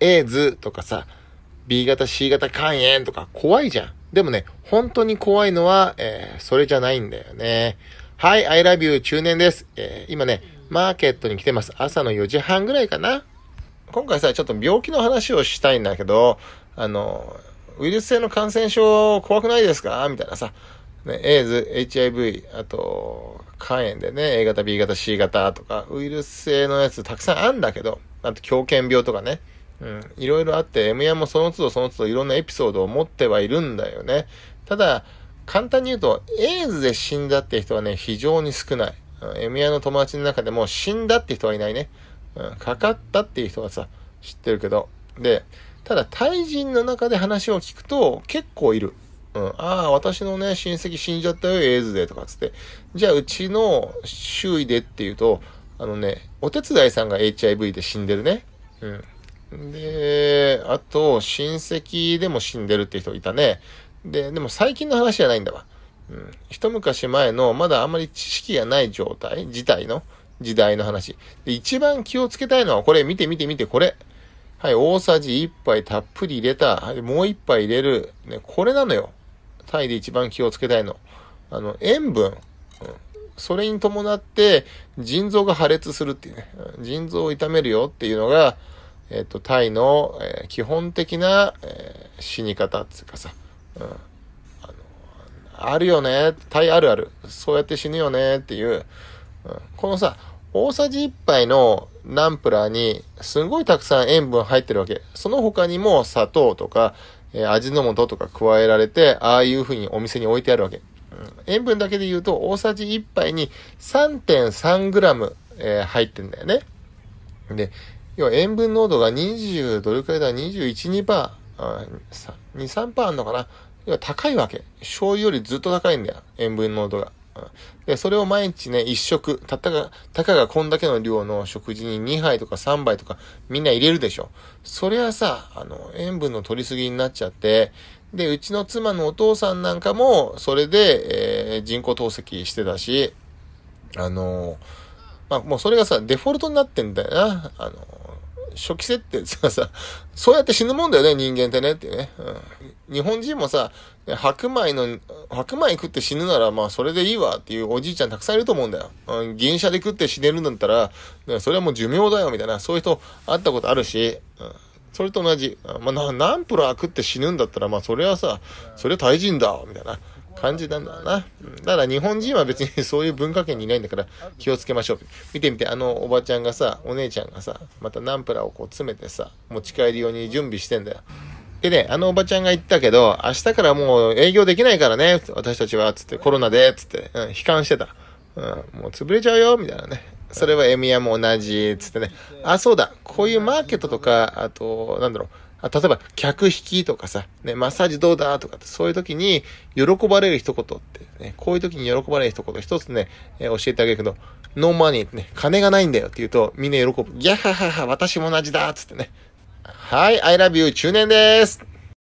エーズとかさ、B 型 C 型肝炎とか怖いじゃん。でもね、本当に怖いのは、えー、それじゃないんだよね。はい、I love you 中年です。えー、今ね、マーケットに来てます。朝の4時半ぐらいかな。今回さ、ちょっと病気の話をしたいんだけど、あの、ウイルス性の感染症怖くないですかみたいなさ、ね、エイズ、HIV、あと、肝炎でね、A 型、B 型、C 型とか、ウイルス性のやつたくさんあんだけど、あと狂犬病とかね。うん。いろいろあって、M ヤもその都度その都度いろんなエピソードを持ってはいるんだよね。ただ、簡単に言うと、エイズで死んだって人はね、非常に少ない。うん、M ヤの友達の中でも死んだって人はいないね。うん。かかったっていう人はさ、知ってるけど。で、ただ、対人の中で話を聞くと、結構いる。うん、ああ、私のね、親戚死んじゃったよ、エイズで、とかつって。じゃあ、うちの周囲でっていうと、あのね、お手伝いさんが HIV で死んでるね。うん。で、あと、親戚でも死んでるって人いたね。で、でも最近の話じゃないんだわ。うん。一昔前の、まだあんまり知識がない状態自体の、時代の話。で、一番気をつけたいのは、これ、見て見て見て、これ。はい、大さじ1杯たっぷり入れた。はい、もう1杯入れる。ね、これなのよ。タイで一番気をつけたいの。あの、塩分。それに伴って、腎臓が破裂するっていうね。腎臓を痛めるよっていうのが、えっ、と、タイの、えー、基本的な、えー、死に方っていうかさ、うん、あの、あるよね、タイあるある、そうやって死ぬよねっていう、うん、このさ、大さじ1杯のナンプラーにすごいたくさん塩分入ってるわけ。その他にも砂糖とか、え味の素とか加えられて、ああいう風にお店に置いてあるわけ。塩分だけで言うと大さじ1杯に 3.3g、えー、入ってんだよね。で、要は塩分濃度が20、どれくらいだ ?21、2%、2、3%あんのかな要は高いわけ。醤油よりずっと高いんだよ。塩分濃度が。で、それを毎日ね、1食、たったが、たかがこんだけの量の食事に2杯とか3杯とかみんな入れるでしょ。それはさ、あの、塩分の取りすぎになっちゃって、で、うちの妻のお父さんなんかも、それで、えー、人工透析してたし、あのー、まあ、もうそれがさ、デフォルトになってんだよな。あの初期設定ってさ、さ、そうやって死ぬもんだよね、人間ってねってね。うん、日本人もさ、白米の、白米食って死ぬなら、まあそれでいいわっていうおじいちゃんたくさんいると思うんだよ。うん、銀車で食って死ねるんだったら、それはもう寿命だよ、みたいな。そういう人会ったことあるし、うんそれと同じ。まあ、ナンプラー食って死ぬんだったら、まあ、それはさ、それは大人だ、みたいな。感じなんだな。だから日本人は別に そういう文化圏にいないんだから気をつけましょう。見てみて、あのおばちゃんがさ、お姉ちゃんがさ、またナンプラーをこう詰めてさ、持ち帰り用に準備してんだよ。でね、あのおばちゃんが言ったけど、明日からもう営業できないからね、私たちは、つって、コロナで、つって、うん、悲観してた。うん、もう潰れちゃうよ、みたいなね。それはエミヤも同じ、つってね。あ、そうだ。こういうマーケットとか、あと、なんだろう。例えば、客引きとかさ、ね、マッサージどうだとかって、そういう時に、喜ばれる一言ってね、こういう時に喜ばれる一言、一つね、えー、教えてあげるけど、ノーマニーってね、金がないんだよって言うと、みんな喜ぶ。ギャハハハ、私も同じだっつってね。はい、I love you 中年です